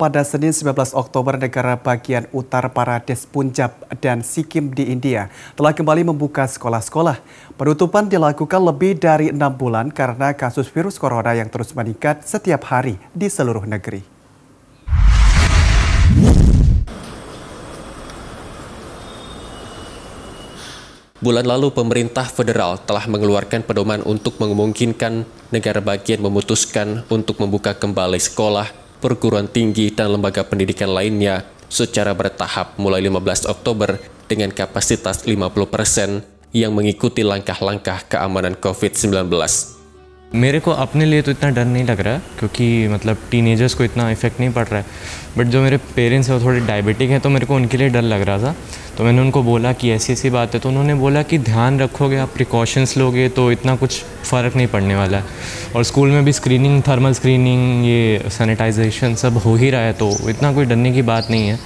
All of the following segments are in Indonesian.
Pada Senin 19 Oktober, negara bagian utar Pradesh, Punjab, dan Sikkim di India telah kembali membuka sekolah-sekolah. Penutupan dilakukan lebih dari enam bulan karena kasus virus corona yang terus meningkat setiap hari di seluruh negeri. Bulan lalu, pemerintah federal telah mengeluarkan pedoman untuk memungkinkan negara bagian memutuskan untuk membuka kembali sekolah perguruan tinggi, dan lembaga pendidikan lainnya secara bertahap mulai 15 Oktober dengan kapasitas 50% yang mengikuti langkah-langkah keamanan COVID-19. मेरे को अपने लिए तो इतना डर नहीं लग रहा है क्योंकि मतलब टीनेजर्स को इतना इफेक्ट नहीं पड़ रहा है बट जो मेरे पेरेंट्स हैं वो थोड़े डायबिटिक हैं तो मेरे को उनके लिए डर लग रहा था तो मैंने उनको बोला कि ऐसी ऐसी बात है तो उन्होंने बोला कि ध्यान रखोगे आप प्रिकॉशंस लोगे तो इतना कुछ फ़र्क नहीं पड़ने वाला है और स्कूल में भी स्क्रीनिंग थर्मल स्क्रीनिंग ये सैनिटाइजेशन सब हो ही रहा है तो इतना कोई डरने की बात नहीं है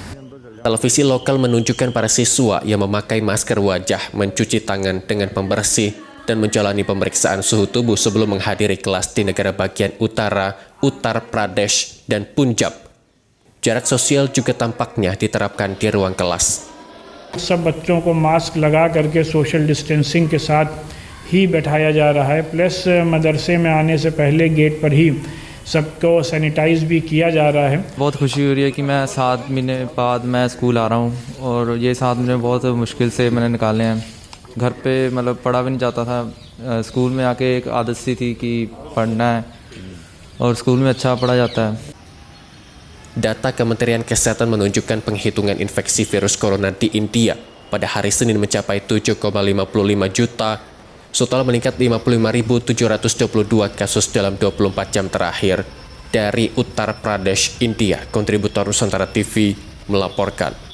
Televisi lokal menunjukkan para siswa yang memakai masker wajah mencuci tangan dengan pembersih dan menjalani pemeriksaan suhu tubuh sebelum menghadiri kelas di negara bagian utara Uttar Pradesh dan Punjab. Jarak sosial juga tampaknya diterapkan di ruang kelas. सब बच्चों ko mask laga karke social distancing ke साथ hi बैठाया जा रहा है प्लस मदरसे में आने से पहले गेट पर ही सबको सैनिटाइज भी किया जा रहा है बहुत खुशी हो रही है कि मैं सात महीने बाद मैं स्कूल आ रहा हूँ और ये सात महीने बहुत मुश्किल से मैंने निकाले हैं घर पे मतलब पढ़ा भी नहीं जाता था स्कूल में आके एक आदत सी थी कि पढ़ना है और स्कूल में अच्छा पढ़ा जाता है Data Kementerian Kesehatan menunjukkan penghitungan infeksi virus corona di India pada hari Senin mencapai 7,55 juta setelah meningkat 55.722 kasus dalam 24 jam terakhir. Dari Uttar Pradesh, India, kontributor Nusantara TV melaporkan.